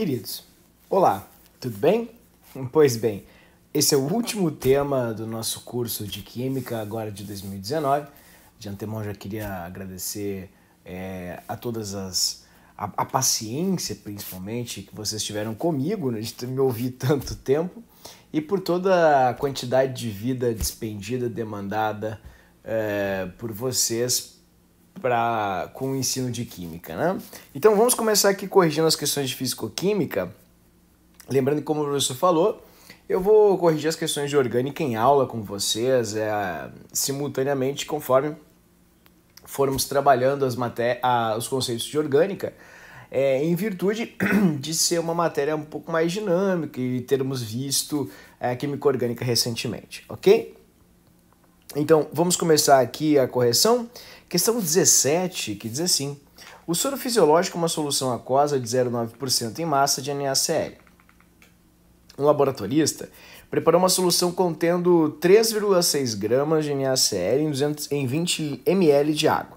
Queridos, olá, tudo bem? Pois bem, esse é o último tema do nosso curso de Química agora de 2019. De antemão já queria agradecer é, a todas as. A, a, paciência, principalmente, que vocês tiveram comigo, né, de me ouvir tanto tempo, e por toda a quantidade de vida despendida, demandada é, por vocês pra, com o ensino de química, né? Então vamos começar aqui corrigindo as questões de físico-química. Lembrando que, como o professor falou, eu vou corrigir as questões de orgânica em aula com vocês é, simultaneamente conforme formos trabalhando as maté a, os conceitos de orgânica, é, em virtude de ser uma matéria um pouco mais dinâmica e termos visto a é, química orgânica recentemente, ok? Então, vamos começar aqui a correção. Questão 17, que diz assim: o soro fisiológico é uma solução aquosa de 0,9% em massa de NaCl. Um laboratorista preparou uma solução contendo 3,6 gramas de NaCl em, 200, em 20 ml de água.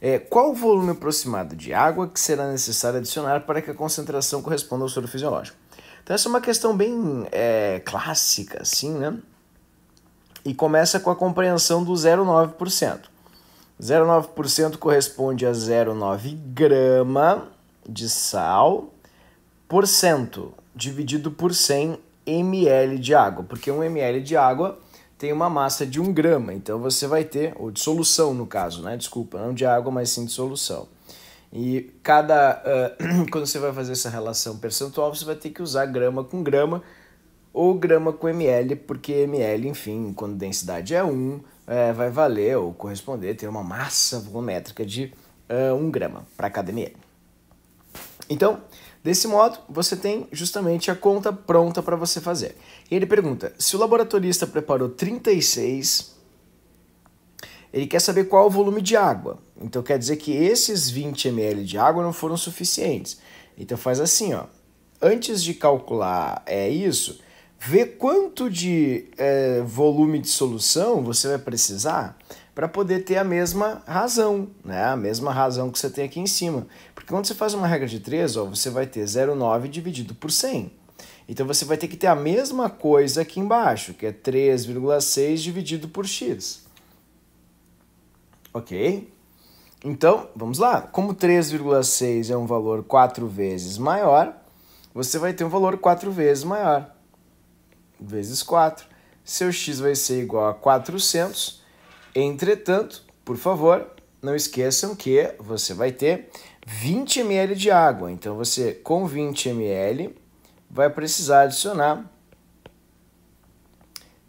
É, qual o volume aproximado de água que será necessário adicionar para que a concentração corresponda ao soro fisiológico? Então essa é uma questão bem é, clássica, assim, né? E começa com a compreensão do 0,9%. 0,9% corresponde a 0,9 grama de sal por cento, dividido por 100 ml de água, porque 1 ml de água tem uma massa de 1 grama, então você vai ter, ou de solução no caso, né? Desculpa, não de água, mas sim de solução. E cada. Uh, quando você vai fazer essa relação percentual, você vai ter que usar grama com grama ou grama com ml, porque ml, enfim, quando densidade é 1, é, vai valer ou corresponder ter uma massa volumétrica de 1 um grama para cada ml. Então, desse modo, você tem justamente a conta pronta para você fazer. E ele pergunta: se o laboratorista preparou 36, ele quer saber qual o volume de água. Então quer dizer que esses 20 ml de água não foram suficientes. Então faz assim, ó. Antes de calcular é isso, vê quanto de é, volume de solução você vai precisar para poder ter a mesma razão, né? a mesma razão que você tem aqui em cima. Porque quando você faz uma regra de 3, ó, você vai ter 0,9 dividido por 100. Então você vai ter que ter a mesma coisa aqui embaixo, que é 3,6 dividido por x. Ok? Então, vamos lá. Como 3,6 é um valor 4 vezes maior, você vai ter um valor 4 vezes maior vezes 4, seu x vai ser igual a 400. Entretanto, por favor, não esqueçam que você vai ter 20 ml de água. Então, você com 20 ml vai precisar adicionar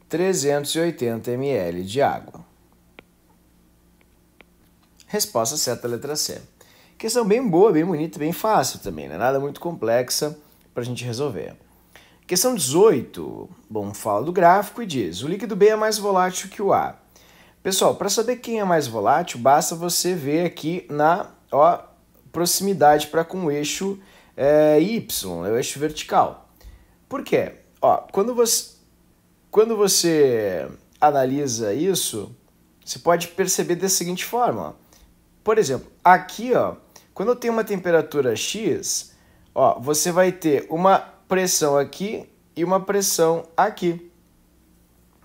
380 ml de água. Resposta certa, letra C. Questão bem boa, bem bonita, bem fácil também, né? nada muito complexa para a gente resolver. Questão 18, bom, fala do gráfico e diz: o líquido B é mais volátil que o A. Pessoal, para saber quem é mais volátil, basta você ver aqui na ó, proximidade para com o eixo é, Y, é o eixo vertical. Por quê? Ó, quando você, quando você analisa isso, você pode perceber da seguinte forma. Por exemplo, aqui, ó, quando eu tenho uma temperatura X, ó, você vai ter uma pressão aqui e uma pressão aqui.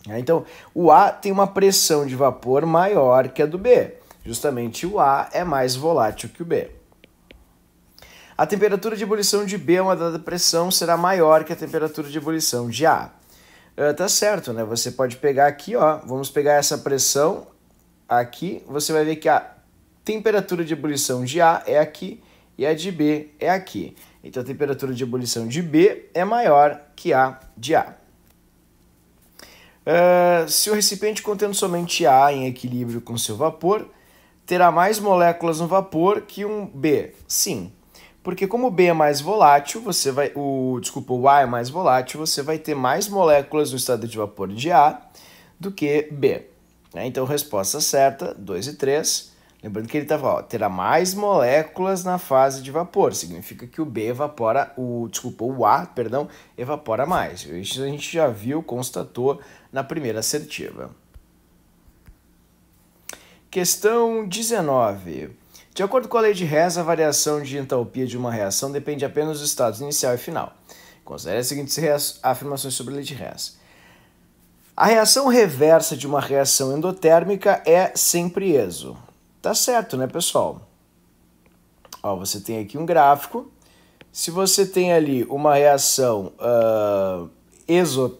É, então, o A tem uma pressão de vapor maior que a do B. Justamente o A é mais volátil que o B. A temperatura de ebulição de B a uma dada pressão será maior que a temperatura de ebulição de A. Uh, tá certo, né? Você pode pegar aqui, ó. Vamos pegar essa pressão aqui. Você vai ver que a temperatura de ebulição de A é aqui e a de B é aqui. Então a temperatura de ebulição de B é maior que a de A. Uh, se o recipiente contendo somente A em equilíbrio com seu vapor, terá mais moléculas no vapor que um B. Sim, porque como o B é mais volátil, você vai, o desculpa, o A é mais volátil, você vai ter mais moléculas no estado de vapor de A do que B. Né? Então resposta certa, 2 e 3. Lembrando que ele tava, terá mais moléculas na fase de vapor, significa que o B evapora, o, desculpa, o A, perdão, evapora mais. Isso a gente já viu, constatou na primeira assertiva. Questão 19. De acordo com a lei de Hess, a variação de entalpia de uma reação depende apenas dos estados inicial e final. Considere as seguintes afirmações sobre a lei de Hess. A reação reversa de uma reação endotérmica é sempre exo. Tá certo, né, pessoal? Ó, você tem aqui um gráfico. Se você tem ali uma reação uh, exo,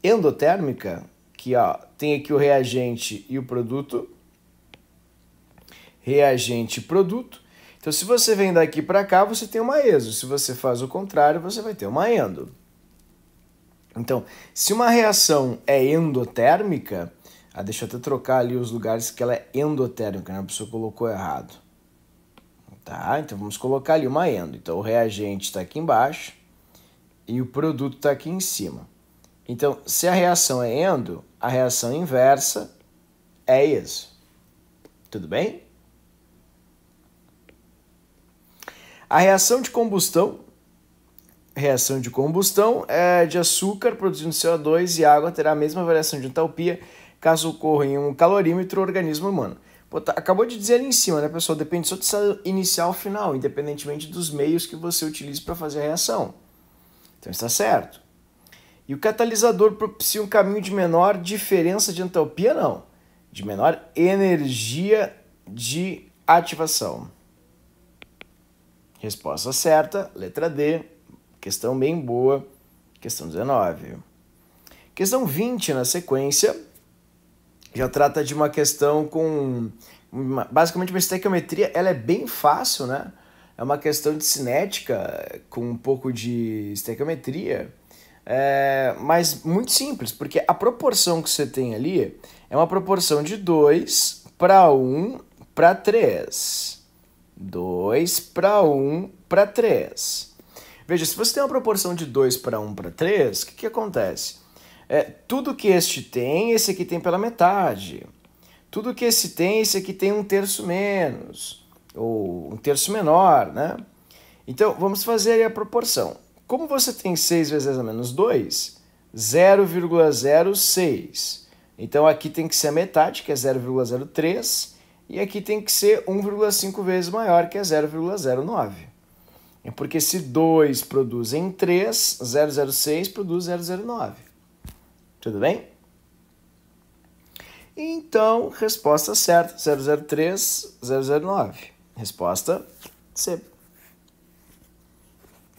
endotérmica, que ó, tem aqui o reagente e o produto, reagente e produto. Então, se você vem daqui para cá, você tem uma exo. Se você faz o contrário, você vai ter uma endo. Então, se uma reação é endotérmica, ah, deixa eu até trocar ali os lugares que ela é endotérmica, né? A pessoa colocou errado. Tá, então vamos colocar ali uma endo. Então o reagente está aqui embaixo e o produto está aqui em cima. Então, se a reação é endo, a reação inversa é isso. Tudo bem? A reação de combustão, reação de combustão é de açúcar produzindo CO2 e água terá a mesma variação de entalpia caso ocorra em um calorímetro organismo humano. Pô, tá, acabou de dizer ali em cima, né, pessoal? Depende só do estado inicial final, independentemente dos meios que você utilize para fazer a reação. Então está certo. E o catalisador propicia um caminho de menor diferença de entalpia, não. De menor energia de ativação. Resposta certa, letra D. Questão bem boa, questão 19. Questão 20 na sequência já trata de uma questão com uma, basicamente uma estequiometria, ela é bem fácil, né? É uma questão de cinética com um pouco de estequiometria, é, mas muito simples, porque a proporção que você tem ali é uma proporção de 2 para 1 para 3. 2 para 1 para 3. Veja, se você tem uma proporção de 2 para 1 para 3, o que, que acontece? é, tudo que este tem, esse aqui tem pela metade. Tudo que esse tem, esse aqui tem um terço menos, ou um terço menor, né? Então, vamos fazer a proporção. Como você tem 6 vezes 10 a menos 2, 0,06. Então, aqui tem que ser a metade, que é 0,03, e aqui tem que ser 1,5 vezes maior, que é 0,09. É porque se 2 produz em 3, 006 produz 009. Tudo bem? Então, resposta certa, 003, 009. Resposta C.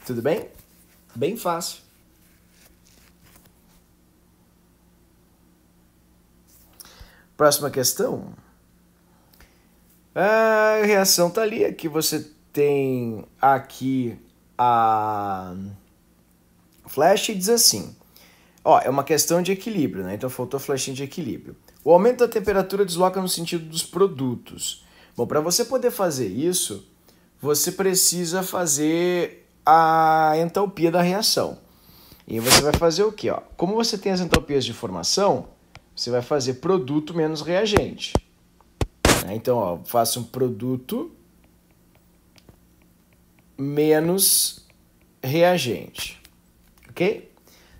Tudo bem? Bem fácil. Próxima questão. A reação está ali. Aqui é você tem aqui a flash e diz assim. Ó, é uma questão de equilíbrio, né? Então faltou flechinha de equilíbrio. O aumento da temperatura desloca no sentido dos produtos. Bom, para você poder fazer isso, você precisa fazer a entalpia da reação. E você vai fazer o quê? Ó? Como você tem as entalpias de formação, você vai fazer produto menos reagente. Né? Então, ó, faça um produto menos reagente. Ok?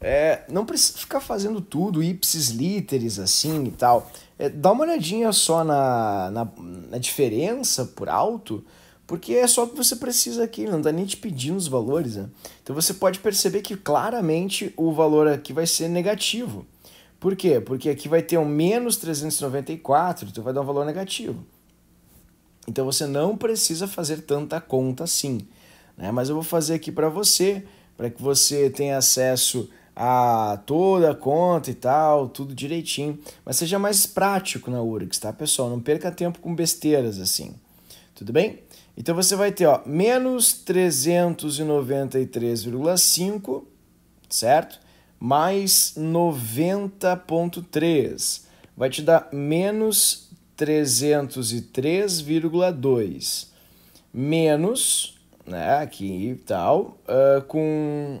É, não precisa ficar fazendo tudo ipsis literis assim e tal. É, dá uma olhadinha só na, na, na, diferença por alto, porque é só o que você precisa aqui, não dá nem te pedindo os valores. Né? Então você pode perceber que claramente o valor aqui vai ser negativo. Por quê? Porque aqui vai ter um menos 394, então vai dar um valor negativo. Então você não precisa fazer tanta conta assim. Né? Mas eu vou fazer aqui para você, para que você tenha acesso a toda a conta e tal, tudo direitinho. Mas seja mais prático na URGS, tá, pessoal? Não perca tempo com besteiras assim. Tudo bem? Então você vai ter, ó, menos 393,5, certo? Mais 90,3. Vai te dar menos 303,2. Menos, né, aqui e tal, uh, com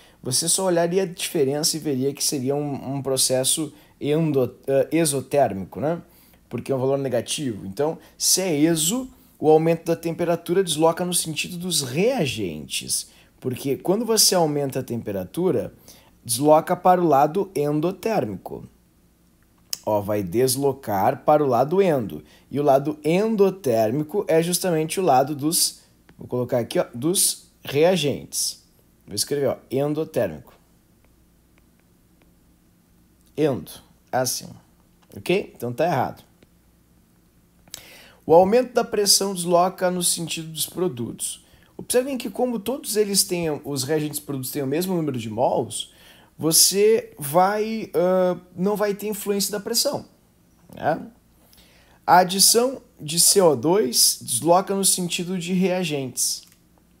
você só olharia a diferença e veria que seria um, um processo endo, uh, exotérmico, né? porque é um valor negativo. Então, se é exo, o aumento da temperatura desloca no sentido dos reagentes, porque quando você aumenta a temperatura, desloca para o lado endotérmico. Ó, vai deslocar para o lado endo. E o lado endotérmico é justamente o lado dos, vou colocar aqui, ó, dos reagentes. Vou escrever ó, endotérmico. Endo, assim. Ok? Então tá errado. O aumento da pressão desloca no sentido dos produtos. Observem que como todos eles têm, os reagentes produtos têm o mesmo número de mols, você vai, uh, não vai ter influência da pressão. Né? A adição de CO2 desloca no sentido de reagentes.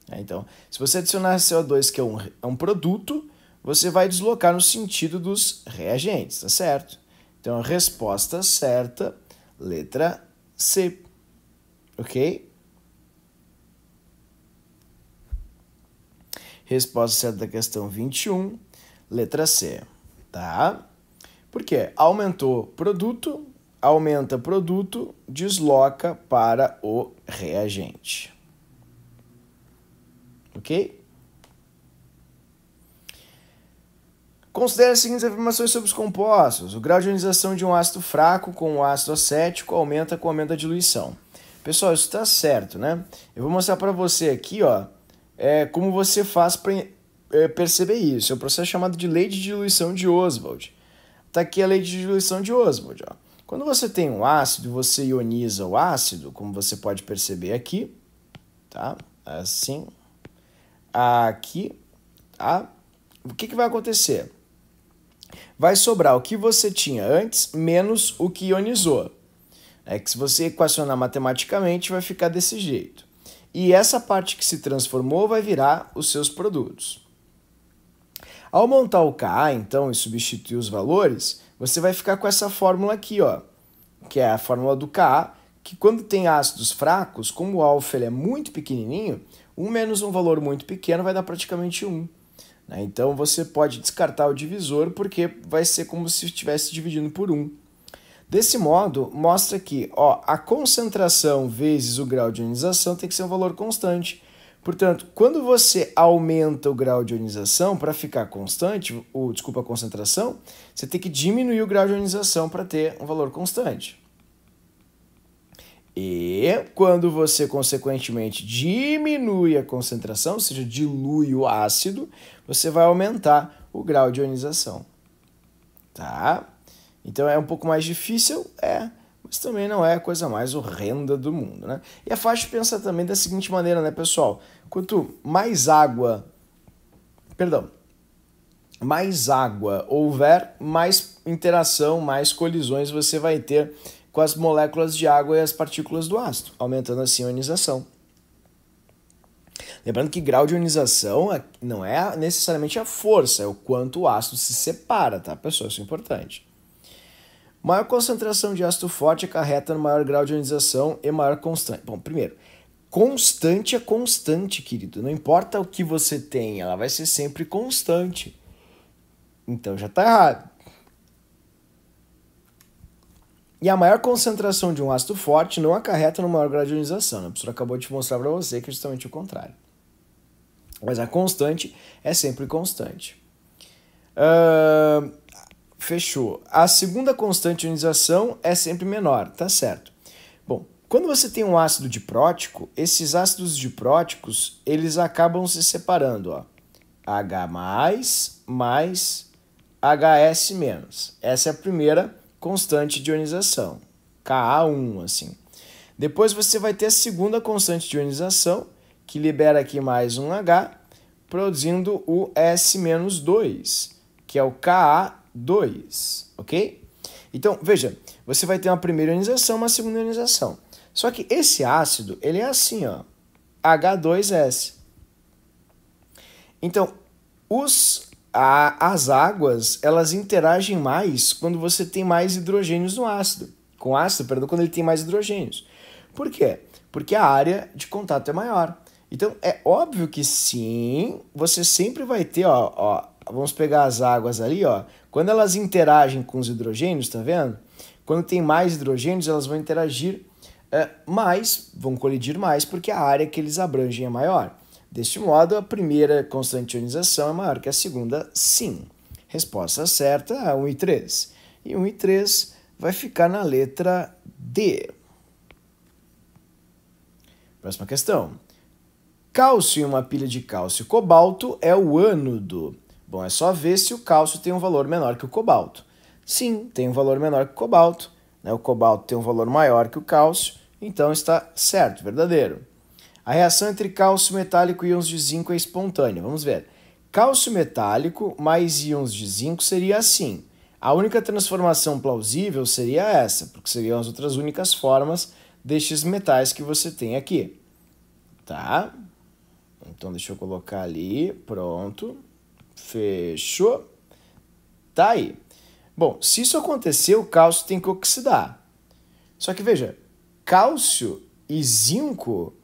Né? Então, se você adicionar CO2, que é um, é um produto, você vai deslocar no sentido dos reagentes, tá certo? Então, a resposta certa, letra C. Ok? Resposta certa da questão 21, letra C. Tá? Porque aumentou produto, aumenta produto, desloca para o reagente. Ok? Considere as seguintes afirmações sobre os compostos. O grau de ionização de um ácido fraco com um ácido acético aumenta com o aumento da diluição. Pessoal, isso está certo, né? Eu vou mostrar para você aqui, ó, é, como você faz para é, perceber isso. É um processo chamado de lei de diluição de Oswald. Está aqui a lei de diluição de Oswald. Ó. Quando você tem um ácido e você ioniza o ácido, como você pode perceber aqui, tá? Assim, aqui, tá? O que, que vai acontecer? Vai sobrar o que você tinha antes menos o que ionizou. É que se você equacionar matematicamente, vai ficar desse jeito. E essa parte que se transformou vai virar os seus produtos. Ao montar o KA, então, e substituir os valores, você vai ficar com essa fórmula aqui, ó, que é a fórmula do KA, que quando tem ácidos fracos, como o alfa ele é muito pequenininho, 1 menos um valor muito pequeno vai dar praticamente 1. Né? Então você pode descartar o divisor porque vai ser como se estivesse dividindo por 1. Desse modo, mostra que ó, a concentração vezes o grau de ionização tem que ser um valor constante. Portanto, quando você aumenta o grau de ionização para ficar constante, ou desculpa, a concentração, você tem que diminuir o grau de ionização para ter um valor constante. E quando você, consequentemente, diminui a concentração, ou seja, dilui o ácido, você vai aumentar o grau de ionização. Tá? Então é um pouco mais difícil, é, mas também não é a coisa mais horrenda do mundo, né? E é fácil pensar também da seguinte maneira, né, pessoal? Quanto mais água, perdão, mais água houver, mais interação, mais colisões você vai ter com as moléculas de água e as partículas do ácido, aumentando assim a ionização. Lembrando que grau de ionização é, não é necessariamente a força, é o quanto o ácido se separa, tá, pessoal? Isso é importante. Maior concentração de ácido forte acarreta no maior grau de ionização e maior constante. Bom, primeiro, constante é constante, querido. Não importa o que você tem, ela vai ser sempre constante. Então já está errado. E a maior concentração de um ácido forte não acarreta numa maior de ionização. A né? professora acabou de mostrar para você que é justamente o contrário. Mas a constante é sempre constante. Uh, fechou. A segunda constante de ionização é sempre menor, tá certo. Bom, quando você tem um ácido diprótico, esses ácidos dipróticos, eles acabam se separando, ó. H+, mais, mais HS-. Essa é a primeira constante de ionização, Ka1, assim. Depois você vai ter a segunda constante de ionização, que libera aqui mais um H, produzindo o S-2, que é o Ka2, ok? Então, veja, você vai ter uma primeira ionização, uma segunda ionização. Só que esse ácido, ele é assim, ó, H2S. Então, os a, as águas elas interagem mais quando você tem mais hidrogênios no ácido. Com ácido, perdão, quando ele tem mais hidrogênios. Por quê? Porque a área de contato é maior. Então, é óbvio que sim, você sempre vai ter, ó, ó, vamos pegar as águas ali, ó. Quando elas interagem com os hidrogênios, tá vendo? Quando tem mais hidrogênios, elas vão interagir é, mais, vão colidir mais, porque a área que eles abrangem é maior. Deste modo, a primeira ionização é maior que a segunda, sim. Resposta certa é 1 e 3. E 1 e 3 vai ficar na letra D. Próxima questão. Cálcio em uma pilha de cálcio cobalto é o ânodo. Bom, é só ver se o cálcio tem um valor menor que o cobalto. Sim, tem um valor menor que o cobalto. Né? O cobalto tem um valor maior que o cálcio, então está certo, verdadeiro. A reação entre cálcio metálico e íons de zinco é espontânea. Vamos ver. Cálcio metálico mais íons de zinco seria assim. A única transformação plausível seria essa, porque seriam as outras únicas formas destes metais que você tem aqui. Tá? Então deixa eu colocar ali, pronto. Fechou. Tá aí. Bom, se isso acontecer, o cálcio tem que oxidar. Só que veja, cálcio e zinco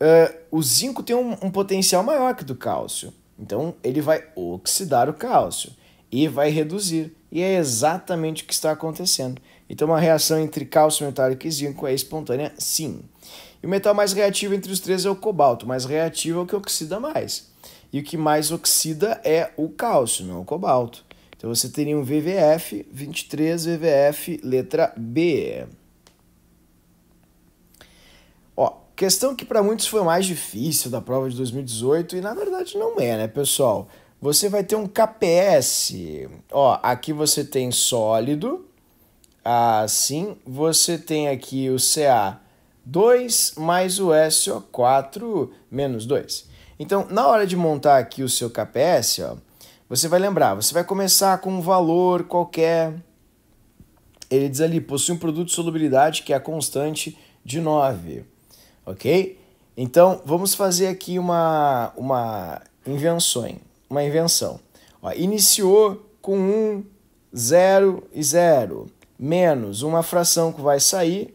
uh, o zinco tem um, um potencial maior que do cálcio. Então, ele vai oxidar o cálcio e vai reduzir. E é exatamente o que está acontecendo. Então, uma reação entre cálcio metálico e zinco é espontânea, sim. E o metal mais reativo entre os três é o cobalto. Mais reativo é o que oxida mais. E o que mais oxida é o cálcio, não o cobalto. Então, você teria um VVF 23, VVF letra B. Questão que para muitos foi mais difícil da prova de 2018 e na verdade não é, né, pessoal? Você vai ter um KPS. Ó, aqui você tem sólido. Assim, você tem aqui o CA2 mais o SO4 menos 2. Então, na hora de montar aqui o seu KPS, ó, você vai lembrar, você vai começar com um valor qualquer. Ele diz ali, possui um produto de solubilidade que é a constante de 9 ok? Então, vamos fazer aqui uma, uma invenção, uma invenção. Ó, iniciou com 1, um, 0 e 0, menos uma fração que vai sair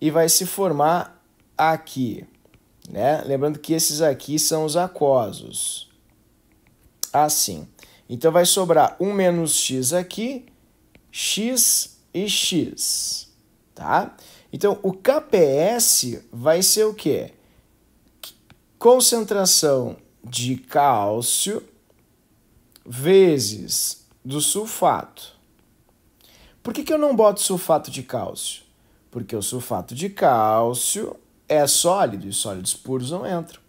e vai se formar aqui. Né? Lembrando que esses aqui são os aquosos. Assim. Então, vai sobrar 1 menos x aqui, x e x, tá? Então, o KPS vai ser o quê? Concentração de cálcio vezes do sulfato. Por que, que eu não boto sulfato de cálcio? Porque o sulfato de cálcio é sólido e sólidos puros não entram.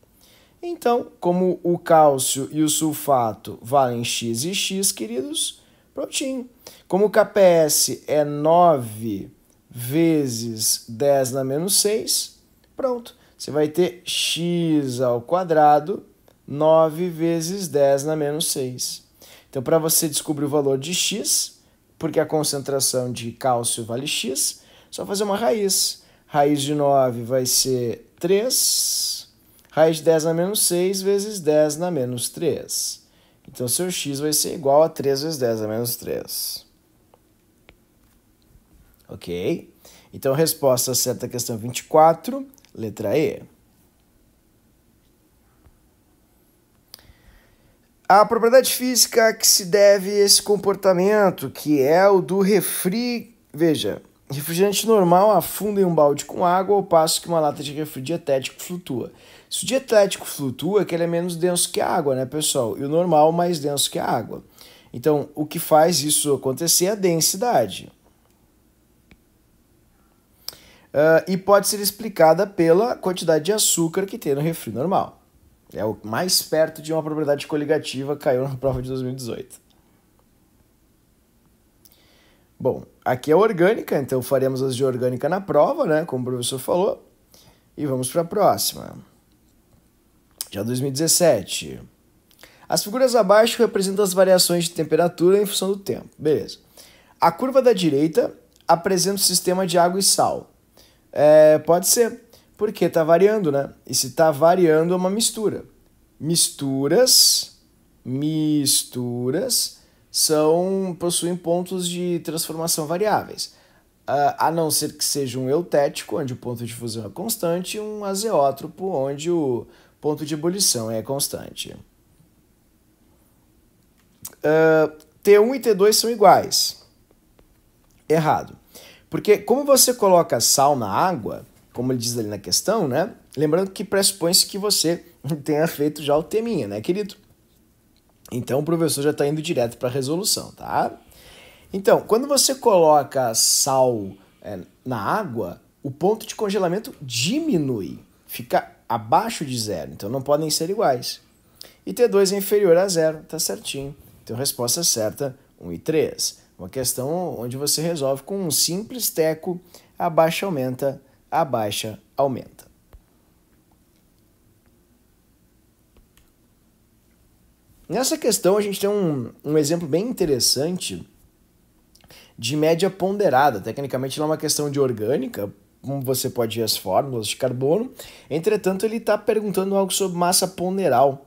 Então, como o cálcio e o sulfato valem x e x, queridos, prontinho. Como o KPS é 9 vezes 10 na menos 6, pronto. Você vai ter x ao quadrado, 9 vezes 10 na menos 6. Então, para você descobrir o valor de x, porque a concentração de cálcio vale x, é só fazer uma raiz. Raiz de 9 vai ser 3, raiz de 10 na menos 6 vezes 10 na menos 3. Então, seu x vai ser igual a 3 vezes 10 na menos 3 ok? Então, resposta certa à questão 24, letra E. A propriedade física que se deve esse comportamento, que é o do refri, veja, refrigerante normal afunda em um balde com água ao passo que uma lata de refri dietético flutua. Se o dietético flutua, é que ele é menos denso que a água, né, pessoal? E o normal mais denso que a água. Então, o que faz isso acontecer é a densidade. Uh, e pode ser explicada pela quantidade de açúcar que tem no refri normal. É o mais perto de uma propriedade coligativa caiu na prova de 2018. Bom, aqui é orgânica, então faremos as de orgânica na prova, né, como o professor falou. E vamos para a próxima. Já 2017. As figuras abaixo representam as variações de temperatura em função do tempo. Beleza. A curva da direita apresenta o sistema de água e sal. É, pode ser, porque está variando, né? E se está variando é uma mistura. Misturas, misturas são possuem pontos de transformação variáveis, a não ser que seja um eutético, onde o ponto de fusão é constante, e um azeótropo, onde o ponto de ebulição é constante. Uh, ah, T1 e T2 são iguais. Errado. Porque como você coloca sal na água, como ele diz ali na questão, né? Lembrando que pressupõe-se que você tenha feito já o teminha, né, querido? Então o professor já está indo direto para a resolução, tá? Então, quando você coloca sal é, na água, o ponto de congelamento diminui, fica abaixo de zero, então não podem ser iguais. E T2 é inferior a zero, tá certinho. Então, resposta certa, 1 e 3. Uma questão onde você resolve com um simples teco, abaixa, aumenta, abaixa, aumenta. Nessa questão, a gente tem um, um exemplo bem interessante de média ponderada. Tecnicamente, não é uma questão de orgânica, como você pode ver as fórmulas de carbono. Entretanto, ele está perguntando algo sobre massa ponderal,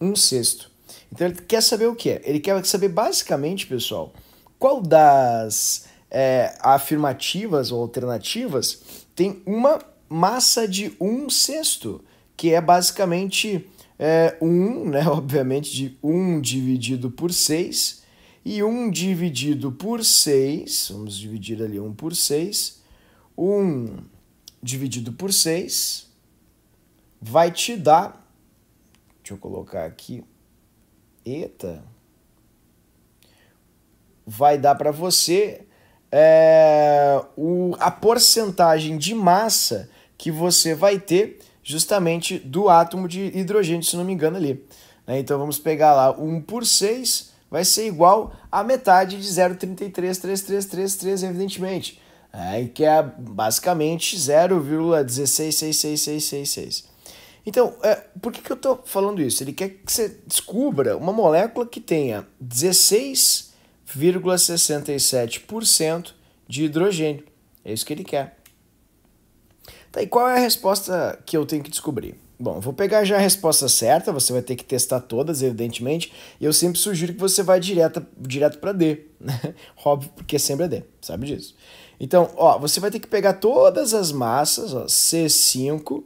um sexto. Então, ele quer saber o que é? Ele quer saber, basicamente, pessoal, qual das é, afirmativas ou alternativas tem uma massa de um sexto, que é basicamente é, 1, um, né, obviamente, de 1 um dividido por 6, e 1 um dividido por 6, vamos dividir ali 1 um por 6, 1 um dividido por 6 vai te dar, deixa eu colocar aqui, eita, vai dar para você é, o, a porcentagem de massa que você vai ter justamente do átomo de hidrogênio, se não me engano ali. Né? Então vamos pegar lá 1 por 6 vai ser igual a metade de 0,33333, evidentemente, é, que é basicamente 0,166666. Então, é, por que, que eu estou falando isso? Ele quer que você descubra uma molécula que tenha 16 0,67% de hidrogênio. É isso que ele quer. Tá, e qual é a resposta que eu tenho que descobrir? Bom, vou pegar já a resposta certa, você vai ter que testar todas, evidentemente, e eu sempre sugiro que você vá direto, direto para D, né? Óbvio, porque sempre é D, sabe disso. Então, ó, você vai ter que pegar todas as massas, ó, C5,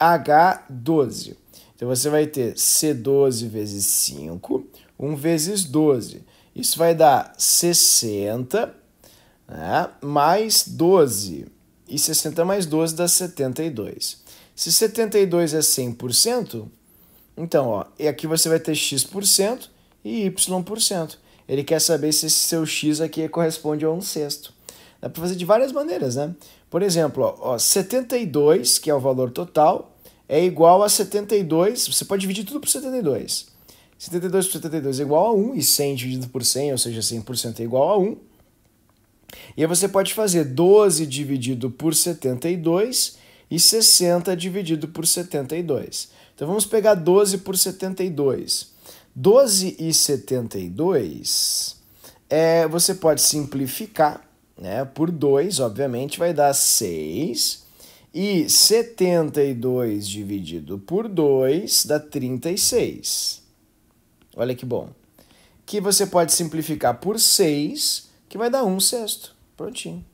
H12. Então, você vai ter C12 vezes 5, 1 vezes 12. Isso vai dar 60 né, mais 12. E 60 mais 12 dá 72. Se 72 é 100%, então, ó, e aqui você vai ter x% e y%. Ele quer saber se esse seu x aqui corresponde a 1 sexto. Dá para fazer de várias maneiras, né? Por exemplo, ó, 72, que é o valor total, é igual a 72. Você pode dividir tudo por 72. 72 por 72 é igual a 1, e 100 dividido por 100, ou seja, 100% é igual a 1. E aí você pode fazer 12 dividido por 72 e 60 dividido por 72. Então vamos pegar 12 por 72. 12 e 72, é, você pode simplificar né, por 2, obviamente, vai dar 6. E 72 dividido por 2 dá 36. Olha que bom. Que você pode simplificar por 6, que vai dar 1 um sexto. Prontinho.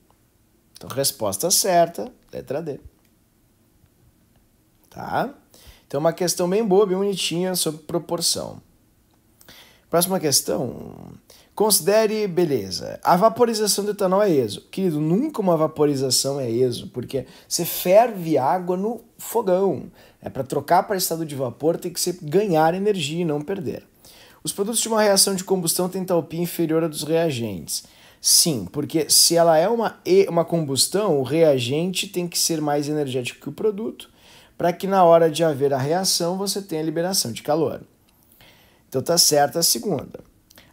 Então, resposta certa, letra D. Tá? Então, uma questão bem boa, bem bonitinha sobre proporção. Próxima questão. Considere, beleza, a vaporização do etanol é ESO. Querido, nunca uma vaporização é ESO, porque você ferve água no fogão. É para trocar para estado de vapor, tem que ser ganhar energia e não perder. Os produtos de uma reação de combustão têm entalpia inferior à dos reagentes. Sim, porque se ela é uma, uma combustão, o reagente tem que ser mais energético que o produto, para que na hora de haver a reação você tenha liberação de calor. Então tá certa a segunda.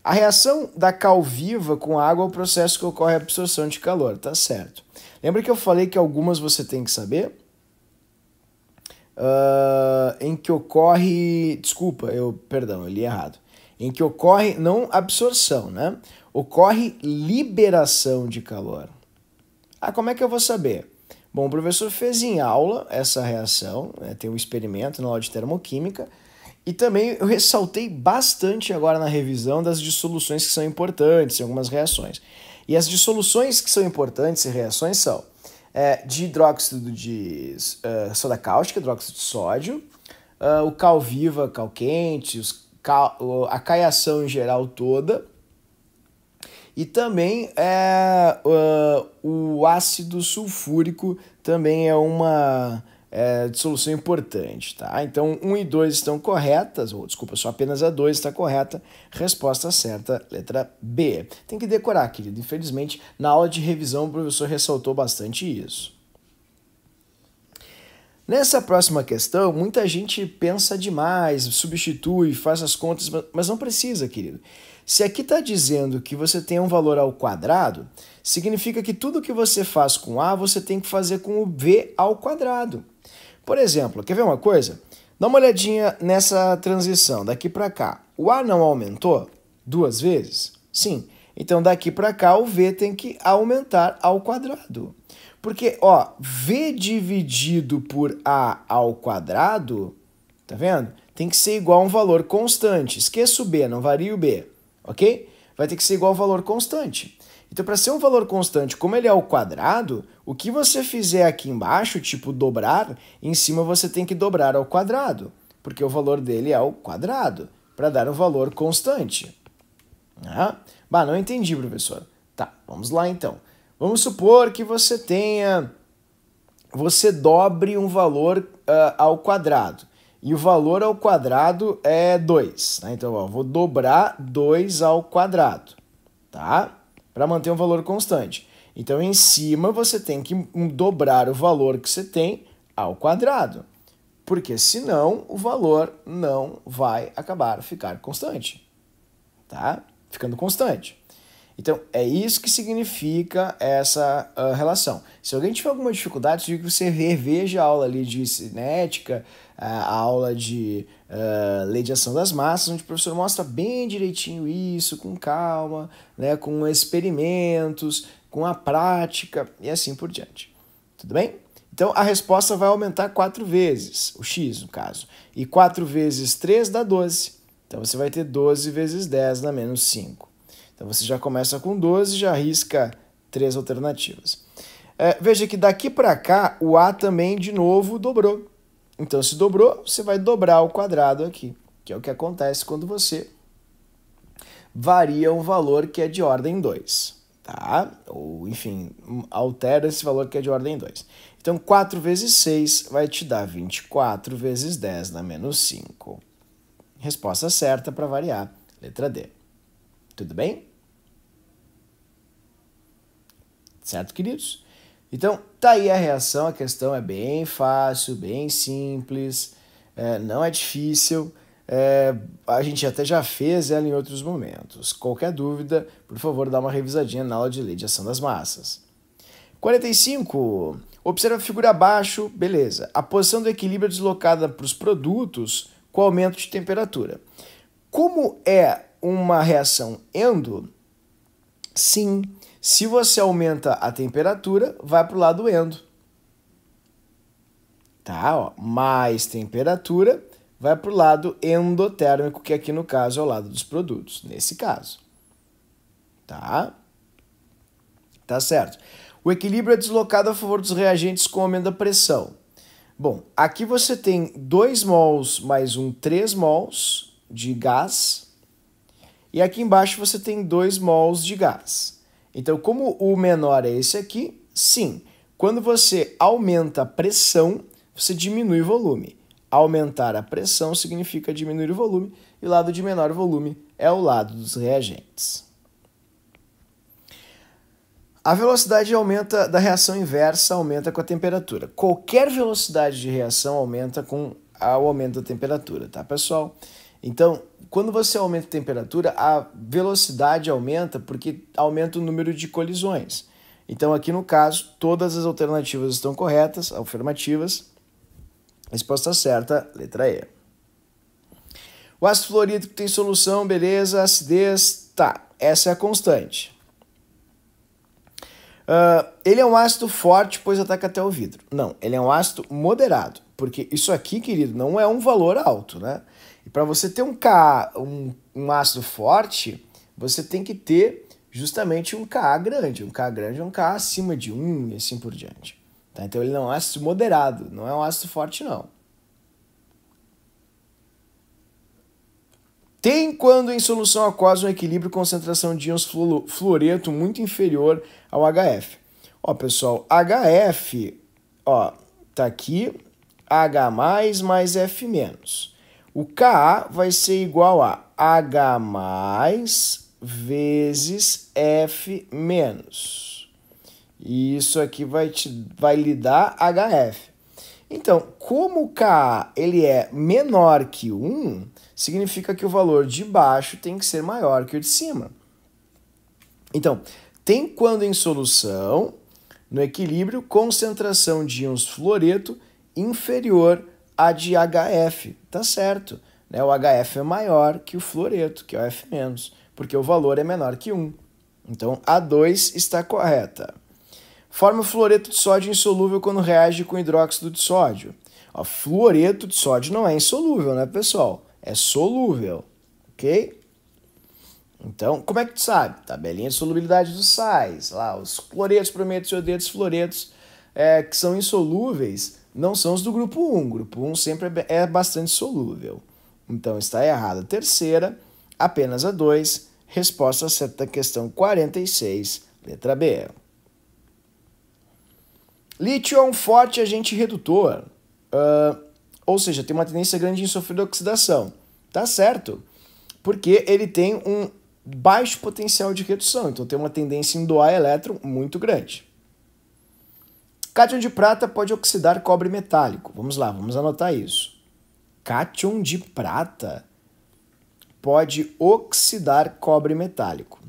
A reação da cal viva com água é o processo que ocorre a absorção de calor, tá certo. Lembra que eu falei que algumas você tem que saber? Uh, em que ocorre. Desculpa, eu. Perdão, eu li errado em que ocorre não absorção, né? Ocorre liberação de calor. Ah, como é que eu vou saber? Bom, o professor fez em aula essa reação, né? tem um experimento na aula de termoquímica, e também eu ressaltei bastante agora na revisão das dissoluções que são importantes em algumas reações. E as dissoluções que são importantes em reações são é, de hidróxido de uh, soda cáustica, hidróxido de sódio, uh, o cal viva, cal quente, os a caiação em geral toda e também é, uh, o ácido sulfúrico também é uma é, dissolução importante, tá? Então, 1 um e 2 estão corretas, ou desculpa, só apenas a 2 está correta. Resposta certa, letra B. Tem que decorar, querido. Infelizmente, na aula de revisão, o professor ressaltou bastante isso. Nessa próxima questão, muita gente pensa demais, substitui, faz as contas, mas não precisa, querido. Se aqui está dizendo que você tem um valor ao quadrado, significa que tudo que você faz com A, você tem que fazer com o B ao quadrado. Por exemplo, quer ver uma coisa? Dá uma olhadinha nessa transição, daqui para cá. O A não aumentou duas vezes? Sim. Então, daqui para cá, o V tem que aumentar ao quadrado. Porque, ó, v dividido por a ao quadrado, tá vendo? Tem que ser igual a um valor constante. Esqueça o b, não varia o b, ok? Vai ter que ser igual a um valor constante. Então, para ser um valor constante, como ele é ao quadrado, o que você fizer aqui embaixo, tipo dobrar, em cima você tem que dobrar ao quadrado, porque o valor dele é ao quadrado, para dar um valor constante. Ah, bah, não entendi, professor. Tá, vamos lá então. Vamos supor que você tenha, você dobre um valor uh, ao quadrado e o valor ao quadrado é 2. Né? Então, ó, vou dobrar 2 ao quadrado, tá? Para manter um valor constante. Então, em cima, você tem que dobrar o valor que você tem ao quadrado, porque senão o valor não vai acabar ficar constante, tá? Ficando constante. Então, é isso que significa essa uh, relação. Se alguém tiver alguma dificuldade, sugiro que você reveja a aula ali de cinética, ah, a aula de uh, lei de ação das massas, onde o professor mostra bem direitinho isso, com calma, né, com experimentos, com a prática e assim por diante. Tudo bem? Então, a resposta vai aumentar quatro vezes, o x no caso. E 4 vezes 3 dá 12. Então, você vai ter 12 vezes 10 na menos 5. Então você já começa com 12, já arrisca três alternativas. É, veja que daqui para cá o A também de novo dobrou. Então se dobrou, você vai dobrar o quadrado aqui, que é o que acontece quando você varia um valor que é de ordem 2, tá? Ou enfim, altera esse valor que é de ordem 2. Então 4 vezes 6 vai te dar 24 vezes 10 na menos 5. Resposta certa para variar, letra D. Tudo bem? Certo, queridos? Então, tá aí a reação, a questão é bem fácil, bem simples, é, não é difícil. É, a gente até já fez ela em outros momentos. Qualquer dúvida, por favor, dá uma revisadinha na aula de lei de ação das massas. 45. Observa a figura abaixo, beleza. A posição do equilíbrio é deslocada para os produtos com aumento de temperatura. Como é uma reação endo, sim, se você aumenta a temperatura, vai para o lado endo. Tá? Ó, mais temperatura vai para o lado endotérmico, que aqui no caso é o lado dos produtos, nesse caso. Tá? Tá certo. O equilíbrio é deslocado a favor dos reagentes com aumento da pressão. Bom, aqui você tem 2 mols mais um 3 mols de gás. E aqui embaixo você tem 2 mols de gás. Então, como o menor é esse aqui, sim, quando você aumenta a pressão, você diminui o volume. Aumentar a pressão significa diminuir o volume, e o lado de menor volume é o lado dos reagentes. A velocidade aumenta da reação inversa aumenta com a temperatura. Qualquer velocidade de reação aumenta com o aumento da temperatura, tá, pessoal? Então, quando você aumenta a temperatura, a velocidade aumenta porque aumenta o número de colisões. Então, aqui no caso, todas as alternativas estão corretas, afirmativas. Resposta certa, letra E. O ácido fluorídrico tem solução, beleza. Acidez, tá. Essa é a constante. Uh, ele é um ácido forte, pois ataca até o vidro. Não, ele é um ácido moderado, porque isso aqui, querido, não é um valor alto, né? E para você ter um, K, um, um ácido forte, você tem que ter justamente um Ka grande. Um Ka grande é um Ka acima de 1 e assim por diante. Tá? Então ele não é um ácido moderado, não é um ácido forte, não. Tem quando em solução aquosa um equilíbrio concentração de íons fluoreto muito inferior ao HF. Ó, pessoal, HF, ó, tá aqui H mais mais F menos. O Ka vai ser igual a H mais vezes F menos. E isso aqui vai, te, vai lhe dar HF. Então, como o Ka ele é menor que 1, significa que o valor de baixo tem que ser maior que o de cima. Então, tem quando em solução, no equilíbrio, concentração de íons fluoreto inferior a de HF. Tá certo. Né? O HF é maior que o fluoreto, que é o F-, porque o valor é menor que 1. Então, A2 está correta. Forma fluoreto de sódio insolúvel quando reage com hidróxido de sódio. Ó, fluoreto de sódio não é insolúvel, né, pessoal? É solúvel, ok? Então, como é que tu sabe? Tabelinha de solubilidade dos sais, lá, os cloretos, brometos, iodetos, fluoretos, é, que são insolúveis, não são os do grupo 1. O grupo 1 sempre é, é bastante solúvel. Então está errada. a Terceira, apenas a 2. Resposta certa questão 46, letra B. Lítio é um forte agente redutor, uh, ou seja, tem uma tendência grande em sofrer oxidação. Tá certo, porque ele tem um baixo potencial de redução, então tem uma tendência em doar elétron muito grande. Cátion de prata pode oxidar cobre metálico. Vamos lá, vamos anotar isso. Cátion de prata pode oxidar cobre metálico.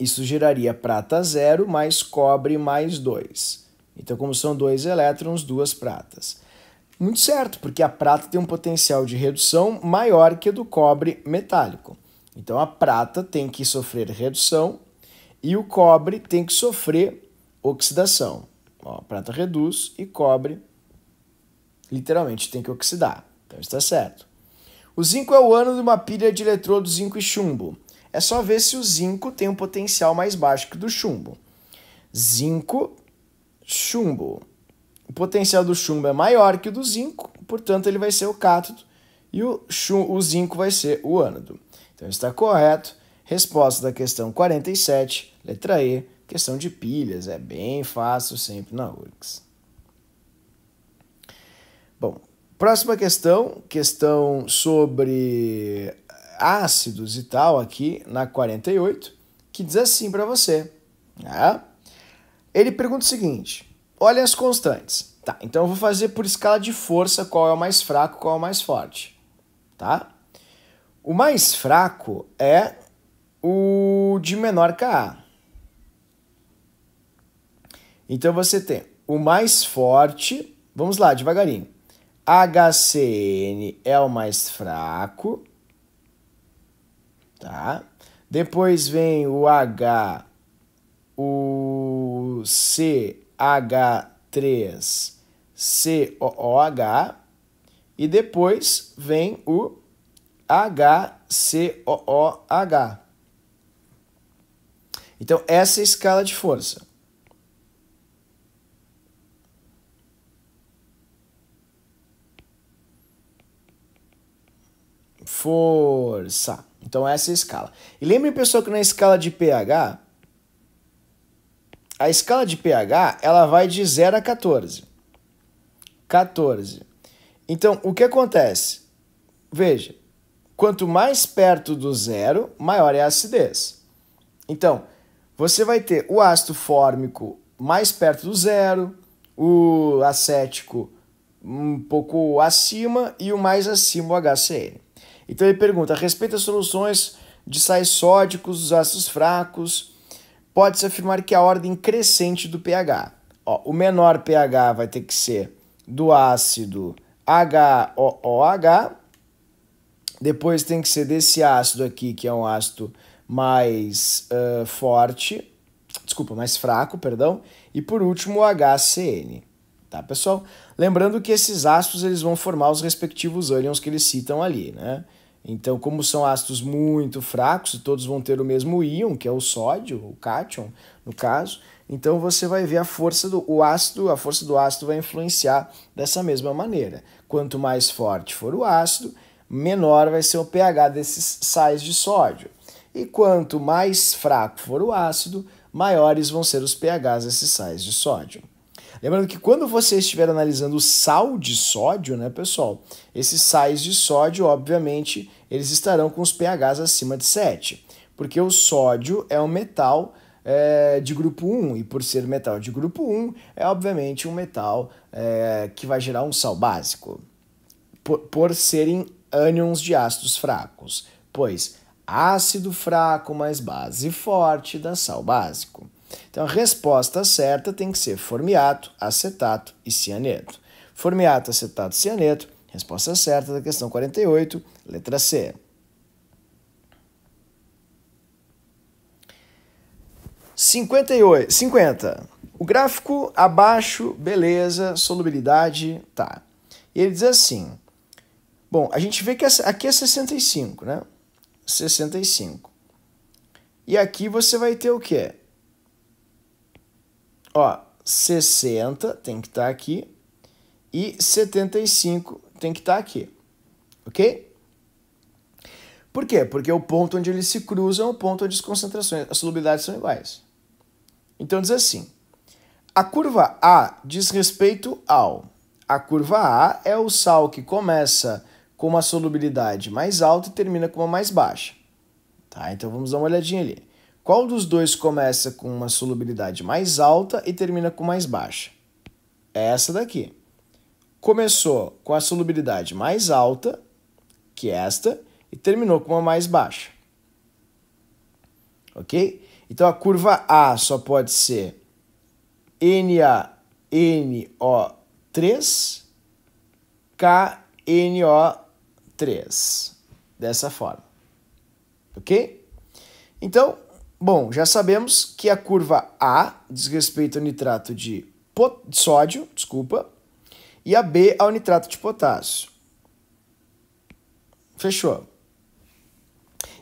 Isso geraria prata zero mais cobre mais dois. Então, como são dois elétrons, duas pratas. Muito certo, porque a prata tem um potencial de redução maior que o do cobre metálico. Então, a prata tem que sofrer redução e o cobre tem que sofrer oxidação. Ó, a prata reduz e cobre literalmente tem que oxidar. Então está certo. O zinco é o ânodo de uma pilha de eletrodo zinco e chumbo. É só ver se o zinco tem um potencial mais baixo que o do chumbo. Zinco, chumbo. O potencial do chumbo é maior que o do zinco, portanto ele vai ser o cátodo e o, chum, o zinco vai ser o ânodo. Então está correto. Resposta da questão 47, letra E, Questão de pilhas, é bem fácil sempre na URGS. Bom, próxima questão, questão sobre ácidos e tal aqui na 48, que diz assim para você. Né? Ele pergunta o seguinte, olha as constantes. Tá, então eu vou fazer por escala de força qual é o mais fraco, qual é o mais forte, tá? O mais fraco é o de menor KA. Então você tem o mais forte, vamos lá, devagarinho. HCN é o mais fraco, tá? Depois vem o H, o CH3, COOH, e depois vem o HCOOH. Então, essa é a escala de força. força. Então essa é a escala. E lembre pessoal que na escala de pH, a escala de pH, ela vai de 0 a 14. 14. Então, o que acontece? Veja, quanto mais perto do zero, maior é a acidez. Então, você vai ter o ácido fórmico mais perto do zero, o acético um pouco acima e o mais acima o HCl. Então ele pergunta a respeito das soluções de sais sódicos, dos ácidos fracos, pode-se afirmar que a ordem crescente do pH. Ó, o menor pH vai ter que ser do ácido HOOH, depois tem que ser desse ácido aqui, que é um ácido mais uh, forte, desculpa, mais fraco, perdão, e por último o HCN. Tá, pessoal? Lembrando que esses ácidos eles vão formar os respectivos ânions que eles citam ali, né? Então, como são ácidos muito fracos, todos vão ter o mesmo íon, que é o sódio, o cátion, no caso. Então você vai ver a força do o ácido, a força do ácido vai influenciar dessa mesma maneira. Quanto mais forte for o ácido, menor vai ser o pH desses sais de sódio. E quanto mais fraco for o ácido, maiores vão ser os pHs desses sais de sódio. Lembrando que quando você estiver analisando o sal de sódio, né, pessoal, esses sais de sódio, obviamente, eles estarão com os pHs acima de 7, porque o sódio é um metal é, de grupo 1, e por ser metal de grupo 1, é obviamente um metal é, que vai gerar um sal básico, por, por serem ânions de ácidos fracos, pois ácido fraco mais base forte dá sal básico. Então a resposta certa tem que ser formiato, acetato e cianeto. Formiato, acetato, cianeto, resposta certa da questão 48, letra C. Cinquenta cinquenta. O gráfico abaixo, beleza, solubilidade, tá. E ele diz assim: Bom, a gente vê que aqui é 65, né? 65. E aqui você vai ter o quê? Ó, 60 tem que estar tá aqui e 75 tem que estar tá aqui, ok? Por quê? Porque é o ponto onde eles se cruzam é o ponto onde as concentrações, as solubilidades são iguais. Então diz assim, a curva A diz respeito ao... A curva A é o sal que começa com uma solubilidade mais alta e termina com uma mais baixa. Tá? Então vamos dar uma olhadinha ali. Qual dos dois começa com uma solubilidade mais alta e termina com mais baixa? É essa daqui. Começou com a solubilidade mais alta, que é esta, e terminou com uma mais baixa. Ok? Então a curva A só pode ser NaNO3, KNO3. Dessa forma. Ok? Então, Bom, já sabemos que a curva A diz respeito ao nitrato de, de sódio, desculpa, e a B ao nitrato de potássio. Fechou.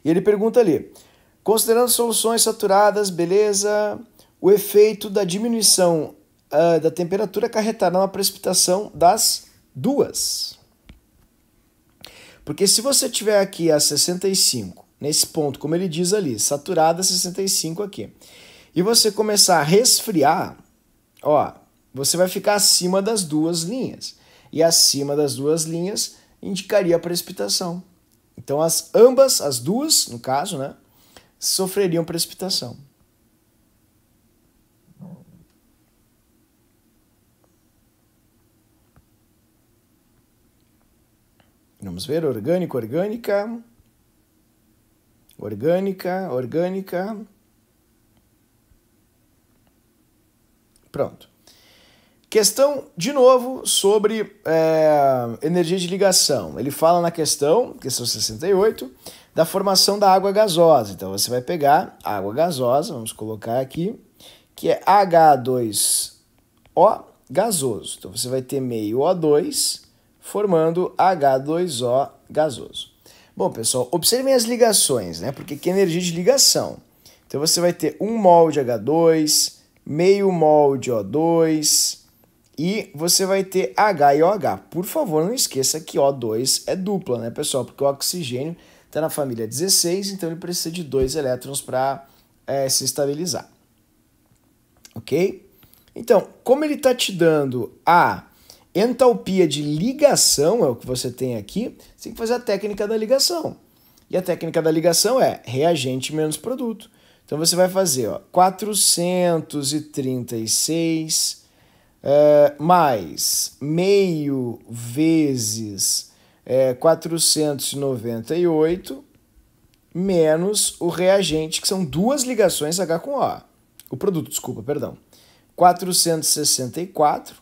E ele pergunta ali: considerando soluções saturadas, beleza, o efeito da diminuição uh, da temperatura acarretará uma precipitação das duas. Porque se você tiver aqui a 65 nesse ponto, como ele diz ali, saturada 65 aqui, e você começar a resfriar, ó, você vai ficar acima das duas linhas. E acima das duas linhas indicaria a precipitação. Então, as ambas, as duas, no caso, né, sofreriam precipitação. Vamos ver, orgânico, orgânica orgânica, orgânica. Pronto. Questão, de novo, sobre é, energia de ligação. Ele fala na questão, questão 68, da formação da água gasosa. Então, você vai pegar água gasosa, vamos colocar aqui, que é H2O gasoso. Então, você vai ter meio O2 formando H2O gasoso. Bom, pessoal, observem as ligações, né? Porque que é energia de ligação. Então você vai ter um mol de H2, meio mol de O2 e você vai ter H e OH. Por favor, não esqueça que O2 é dupla, né, pessoal? Porque o oxigênio está na família 16, então ele precisa de dois elétrons para é, se estabilizar. Ok? Então, como ele está te dando a Entalpia de ligação é o que você tem aqui, você tem que fazer a técnica da ligação. E a técnica da ligação é reagente menos produto. Então você vai fazer ó, 436 uh, eh, mais meio vezes uh, eh, 498 menos o reagente, que são duas ligações H com O. O produto, desculpa, perdão. 464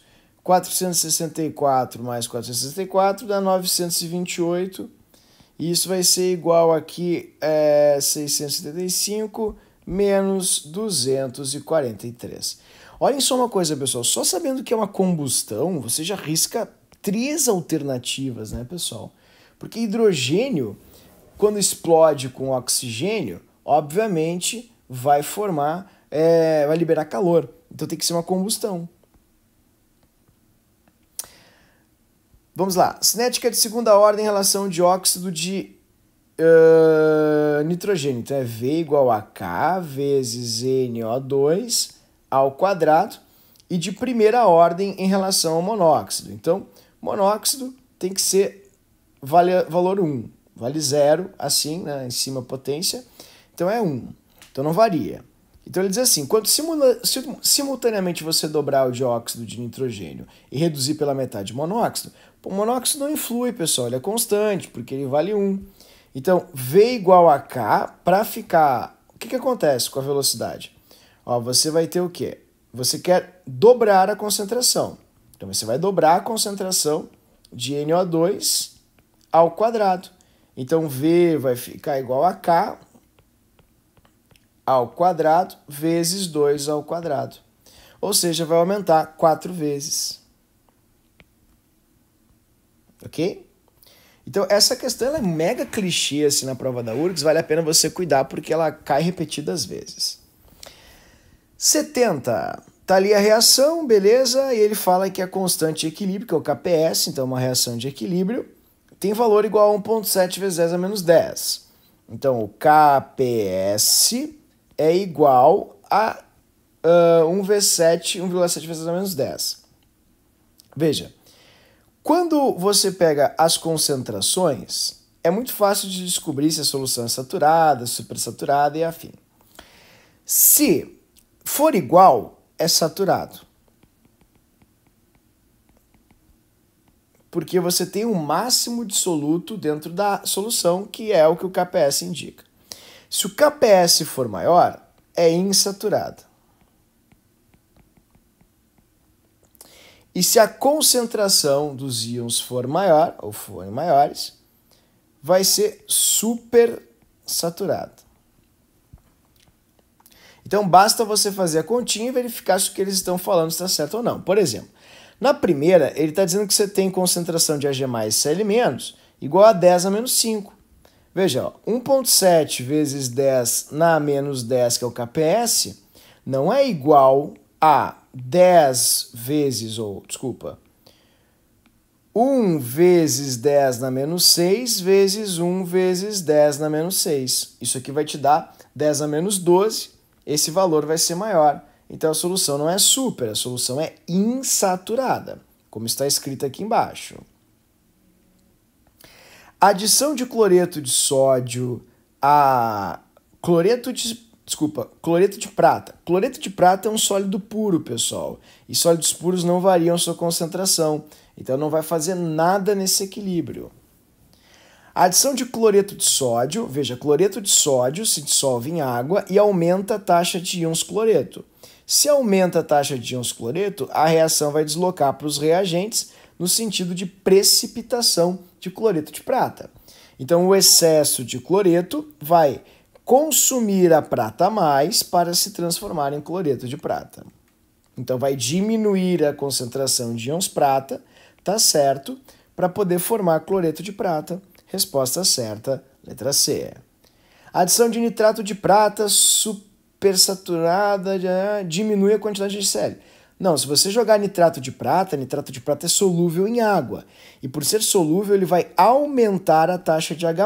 464 mais 464 dá 928. E isso vai ser igual aqui é 675 menos 243. Olhem só uma coisa, pessoal. Só sabendo que é uma combustão, você já risca três alternativas, né, pessoal? Porque hidrogênio, quando explode com oxigênio, obviamente vai formar, é, vai liberar calor. Então tem que ser uma combustão. Vamos lá. Cinética de segunda ordem em relação ao dióxido de uh, nitrogênio. Então é V igual a K vezes NO2 ao quadrado e de primeira ordem em relação ao monóxido. Então, monóxido tem que ser vale, valor 1, vale zero, assim, né, em cima potência. Então é 1. Então não varia. Então ele diz assim: quando simula, simultaneamente você dobrar o dióxido de nitrogênio e reduzir pela metade o monóxido, o monóxido não influi, pessoal, ele é constante, porque ele vale 1. Então, V igual a K, para ficar. O que, que acontece com a velocidade? Ó, você vai ter o quê? Você quer dobrar a concentração. Então, você vai dobrar a concentração de NO2 ao quadrado. Então, V vai ficar igual a K ao quadrado vezes 2 ao quadrado. Ou seja, vai aumentar 4 vezes. Ok? Então, essa questão é mega clichê assim, na prova da URGS, vale a pena você cuidar porque ela cai repetidas vezes. 70. Tá ali a reação, beleza? E ele fala que a é constante de equilíbrio, que é o KPS, então é uma reação de equilíbrio, tem valor igual a 1.7 vezes 10 a menos 10. Então, o KPS é igual a uh, 1 v 7, 1,7 vezes a menos 10. Veja, quando você pega as concentrações, é muito fácil de descobrir se a solução é saturada, supersaturada e afim. Se for igual, é saturado. Porque você tem o um máximo de soluto dentro da solução, que é o que o KPS indica. Se o KPS for maior, é insaturado. E se a concentração dos íons for maior, ou forem maiores, vai ser super saturado. Então basta você fazer a continha e verificar se o que eles estão falando está certo ou não. Por exemplo, na primeira, ele está dizendo que você tem concentração de Ag e Cl- igual a 10 a menos 5. Veja, 1,7 vezes 10 na menos 10, que é o KPS, não é igual a 10 vezes, ou desculpa, 1 vezes 10 na menos 6 vezes 1 vezes 10 na menos 6. Isso aqui vai te dar 10 a menos 12, esse valor vai ser maior. Então a solução não é super, a solução é insaturada, como está escrito aqui embaixo. A adição de cloreto de sódio a cloreto de desculpa, cloreto de prata. Cloreto de prata é um sólido puro, pessoal. E sólidos puros não variam sua concentração, então não vai fazer nada nesse equilíbrio. A adição de cloreto de sódio, veja, cloreto de sódio se dissolve em água e aumenta a taxa de íons cloreto. Se aumenta a taxa de íons cloreto, a reação vai deslocar para os reagentes no sentido de precipitação de cloreto de prata. Então, o excesso de cloreto vai consumir a prata mais para se transformar em cloreto de prata. Então, vai diminuir a concentração de íons prata, tá certo, para poder formar cloreto de prata. Resposta certa, letra C. Adição de nitrato de prata supersaturada diminui a quantidade de série. Não, se você jogar nitrato de prata, nitrato de prata é solúvel em água. E por ser solúvel, ele vai aumentar a taxa de H,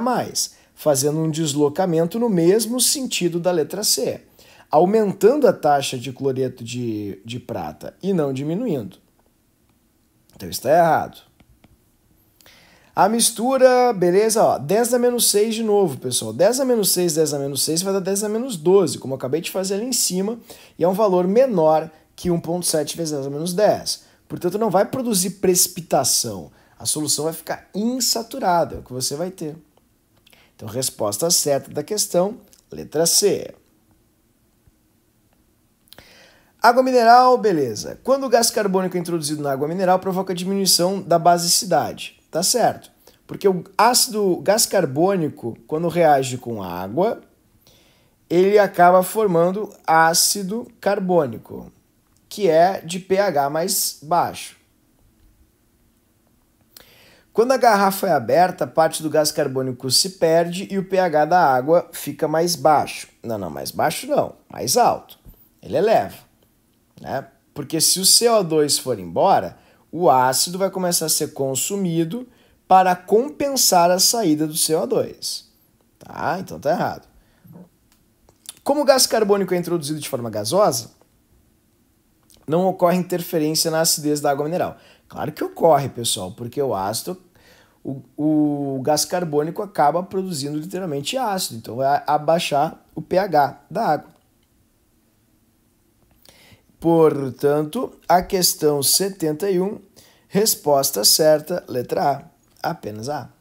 fazendo um deslocamento no mesmo sentido da letra C, aumentando a taxa de cloreto de, de prata e não diminuindo. Então está errado. A mistura, beleza, ó, 10 a menos 6 de novo, pessoal. 10 a menos 6, 10 a menos 6 vai dar 10 a menos 12, como eu acabei de fazer ali em cima, e é um valor menor que 1.7 vezes 10 menos 10. Portanto, não vai produzir precipitação. A solução vai ficar insaturada, é o que você vai ter. Então, resposta certa da questão, letra C. Água mineral, beleza. Quando o gás carbônico é introduzido na água mineral, provoca diminuição da basicidade. Tá certo. Porque o ácido, gás carbônico, quando reage com água, ele acaba formando ácido carbônico que é de pH mais baixo. Quando a garrafa é aberta, parte do gás carbônico se perde e o pH da água fica mais baixo. Não, não, mais baixo não, mais alto. Ele eleva, né? Porque se o CO2 for embora, o ácido vai começar a ser consumido para compensar a saída do CO2. Tá? Então tá errado. Como o gás carbônico é introduzido de forma gasosa, não ocorre interferência na acidez da água mineral. Claro que ocorre, pessoal, porque o ácido, o, o gás carbônico acaba produzindo literalmente ácido, então vai abaixar o pH da água. Portanto, a questão 71, resposta certa, letra A, apenas A.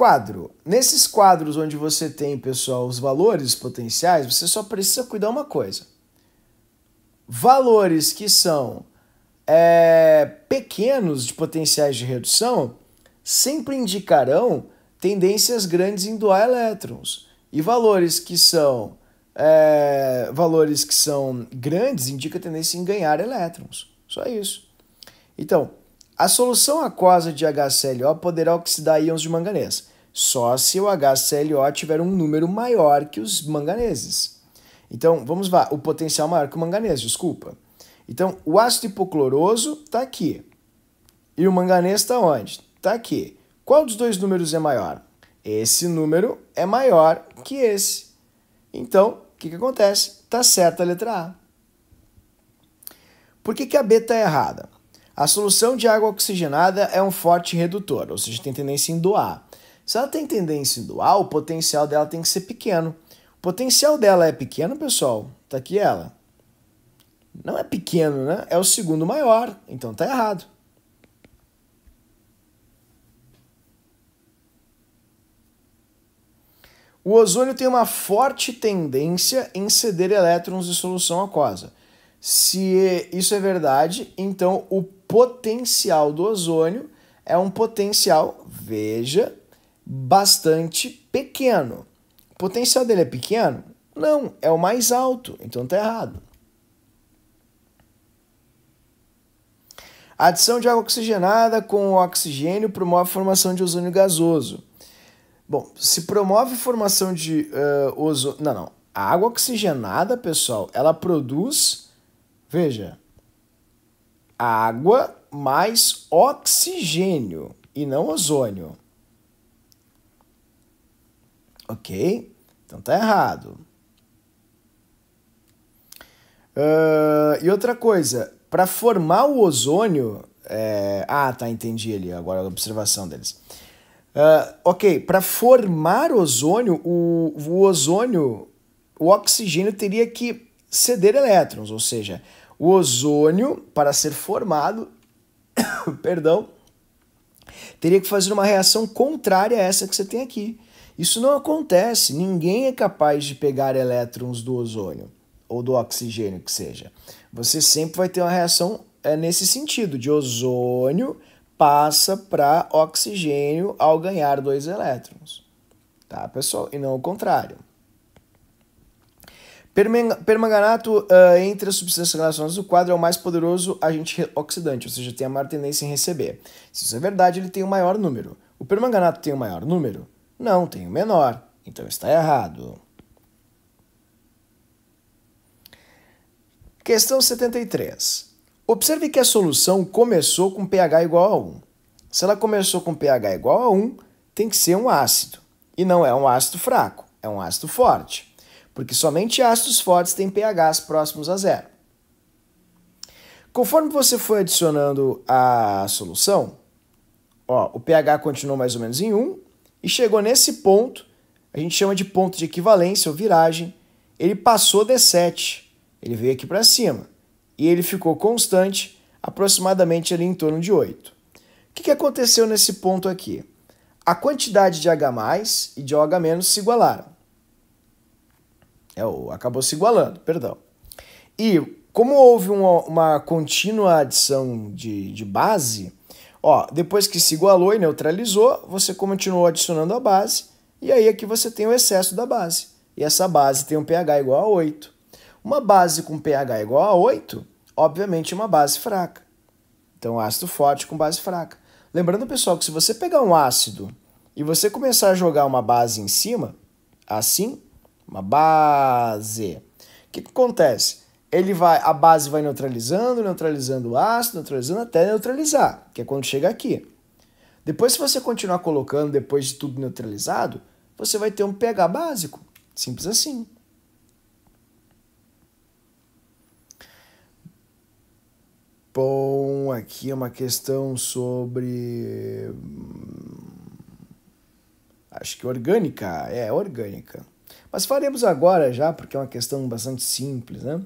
Quadro. Nesses quadros onde você tem, pessoal, os valores potenciais, você só precisa cuidar uma coisa. Valores que são é, pequenos de potenciais de redução sempre indicarão tendências grandes em doar elétrons. E valores que são é, valores que são grandes indica tendência em ganhar elétrons. Só isso. Então, a solução aquosa de HClO poderá oxidar íons de manganês só se o HClO tiver um número maior que os manganeses. Então, vamos lá, o potencial maior que o manganês, desculpa. Então, o ácido hipocloroso está aqui. E o manganês está onde? Está aqui. Qual dos dois números é maior? Esse número é maior que esse. Então, o que, que acontece? Está certa a letra A. Por que, que a B está errada? A solução de água oxigenada é um forte redutor, ou seja, tem tendência em doar. Se ela tem tendência dual, o potencial dela tem que ser pequeno. O potencial dela é pequeno, pessoal? Tá aqui ela. Não é pequeno, né? É o segundo maior, então tá errado. O ozônio tem uma forte tendência em ceder elétrons de solução aquosa. Se isso é verdade, então o potencial do ozônio é um potencial, veja, bastante pequeno. O potencial dele é pequeno? Não, é o mais alto, então está errado. A adição de água oxigenada com oxigênio promove a formação de ozônio gasoso. Bom, se promove a formação de uh, eh, ozônio. Não, não. A água oxigenada, pessoal, ela produz. Veja. Água mais oxigênio e não ozônio. Ok? Então tá errado. Uh, e outra coisa, para formar o ozônio. É... Ah, tá, entendi ali agora a observação deles. Uh, ok, para formar ozônio, o, o ozônio, o oxigênio teria que ceder elétrons, ou seja, o ozônio, para ser formado, perdão, teria que fazer uma reação contrária a essa que você tem aqui. Isso não acontece, ninguém é capaz de pegar elétrons do ozônio ou do oxigênio que seja. Você sempre vai ter uma reação é, nesse sentido, de ozônio passa para oxigênio ao ganhar dois elétrons. Tá, pessoal? E não o contrário. Permanganato, uh, entre as substâncias relacionadas ao quadro, é o mais poderoso agente oxidante, ou seja, tem a maior tendência em receber. Se isso é verdade, ele tem o maior número. O permanganato tem o maior número? Não, tem o menor. Então está errado. Questão 73. Observe que a solução começou com pH igual a 1. Se ela começou com pH igual a 1, tem que ser um ácido. E não é um ácido fraco, é um ácido forte. Porque somente ácidos fortes têm pHs próximos a zero. Conforme você foi adicionando a solução, ó, o pH continuou mais ou menos em 1, e chegou nesse ponto, a gente chama de ponto de equivalência ou viragem, ele passou D7, ele veio aqui para cima e ele ficou constante aproximadamente ali em torno de 8. O que, que aconteceu nesse ponto aqui? A quantidade de H e de OH se igualaram. É, acabou se igualando, perdão. E como houve uma, uma contínua adição de, de base, Ó, depois que se igualou e neutralizou, você continuou adicionando a base, e aí aqui você tem o excesso da base. E essa base tem um pH igual a 8. Uma base com pH igual a 8, obviamente é uma base fraca. Então, ácido forte com base fraca. Lembrando, pessoal, que se você pegar um ácido e você começar a jogar uma base em cima, assim, uma base, o que, que acontece? ele vai, a base vai neutralizando, neutralizando o ácido, neutralizando até neutralizar, que é quando chega aqui. Depois, se você continuar colocando depois de tudo neutralizado, você vai ter um pH básico. Simples assim. Bom, aqui é uma questão sobre. Hum, acho que orgânica. É, orgânica. Mas faremos agora já, porque é uma questão bastante simples, né?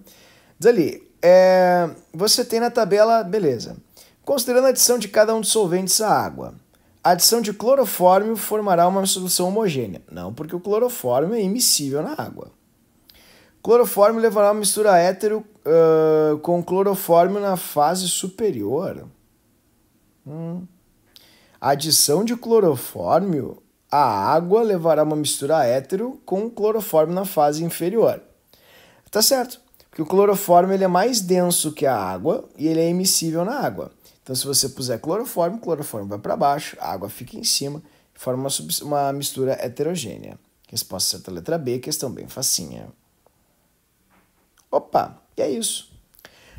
Diz ali, é, você tem na tabela, beleza. Considerando a adição de cada um dos solventes à água, a adição de clorofórmio formará uma solução homogênea. Não, porque o clorofórmio é imissível na água. Clorofórmio levará uma mistura hétero uh, com clorofórmio na fase superior. Hum. adição de clorofórmio à água levará uma mistura hétero com clorofórmio na fase inferior. Tá certo. Porque o cloroforme ele é mais denso que a água e ele é emissível na água. Então, se você puser cloroforme, o cloroforme vai para baixo, a água fica em cima forma uma, uma mistura heterogênea. Resposta certa, letra B, questão bem facinha. Opa, e é isso.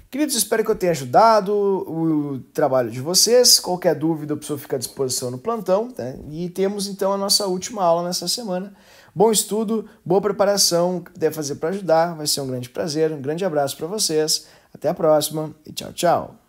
Queridos, espero que eu tenha ajudado o trabalho de vocês. Qualquer dúvida, a pessoa fica à disposição no plantão. Né? E temos então a nossa última aula nessa semana. Bom estudo, boa preparação, deve fazer para ajudar, vai ser um grande prazer, um grande abraço para vocês, até a próxima e tchau, tchau.